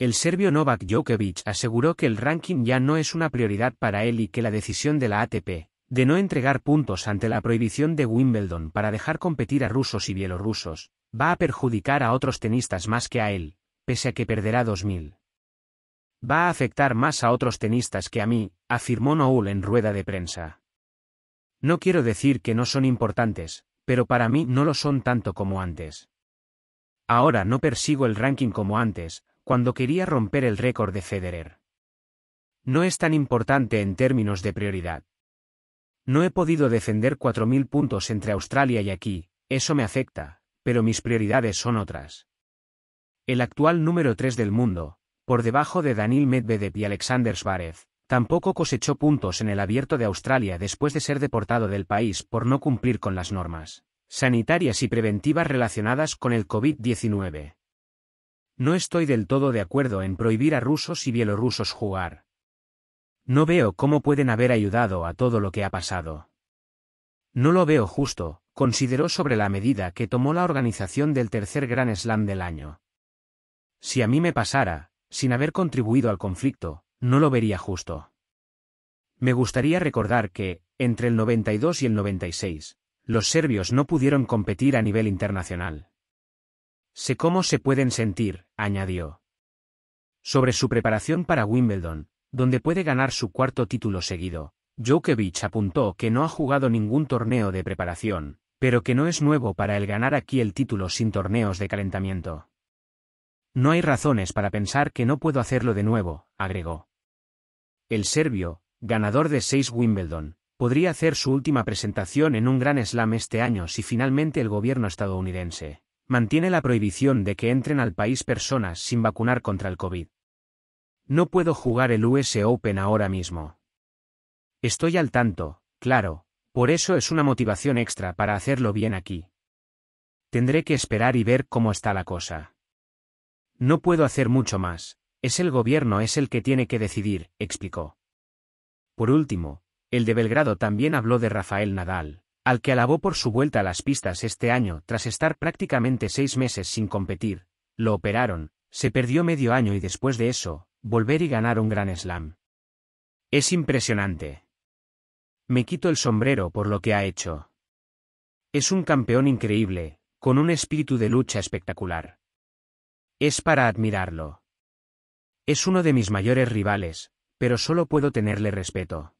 El serbio Novak Djokovic aseguró que el ranking ya no es una prioridad para él y que la decisión de la ATP, de no entregar puntos ante la prohibición de Wimbledon para dejar competir a rusos y bielorrusos, va a perjudicar a otros tenistas más que a él, pese a que perderá 2000. Va a afectar más a otros tenistas que a mí, afirmó Noul en rueda de prensa. No quiero decir que no son importantes, pero para mí no lo son tanto como antes. Ahora no persigo el ranking como antes, cuando quería romper el récord de Federer. No es tan importante en términos de prioridad. No he podido defender 4.000 puntos entre Australia y aquí, eso me afecta, pero mis prioridades son otras. El actual número 3 del mundo, por debajo de Daniel Medvedev y Alexander Zverev, tampoco cosechó puntos en el abierto de Australia después de ser deportado del país por no cumplir con las normas sanitarias y preventivas relacionadas con el COVID-19. No estoy del todo de acuerdo en prohibir a rusos y bielorrusos jugar. No veo cómo pueden haber ayudado a todo lo que ha pasado. No lo veo justo, consideró sobre la medida que tomó la organización del tercer Gran Slam del año. Si a mí me pasara, sin haber contribuido al conflicto, no lo vería justo. Me gustaría recordar que, entre el 92 y el 96, los serbios no pudieron competir a nivel internacional. Sé cómo se pueden sentir, añadió. Sobre su preparación para Wimbledon, donde puede ganar su cuarto título seguido, Djokovic apuntó que no ha jugado ningún torneo de preparación, pero que no es nuevo para el ganar aquí el título sin torneos de calentamiento. No hay razones para pensar que no puedo hacerlo de nuevo, agregó. El serbio, ganador de seis Wimbledon, podría hacer su última presentación en un gran slam este año si finalmente el gobierno estadounidense mantiene la prohibición de que entren al país personas sin vacunar contra el COVID. No puedo jugar el US Open ahora mismo. Estoy al tanto, claro, por eso es una motivación extra para hacerlo bien aquí. Tendré que esperar y ver cómo está la cosa. No puedo hacer mucho más, es el gobierno es el que tiene que decidir, explicó. Por último, el de Belgrado también habló de Rafael Nadal al que alabó por su vuelta a las pistas este año tras estar prácticamente seis meses sin competir, lo operaron, se perdió medio año y después de eso, volver y ganar un gran slam. Es impresionante. Me quito el sombrero por lo que ha hecho. Es un campeón increíble, con un espíritu de lucha espectacular. Es para admirarlo. Es uno de mis mayores rivales, pero solo puedo tenerle respeto.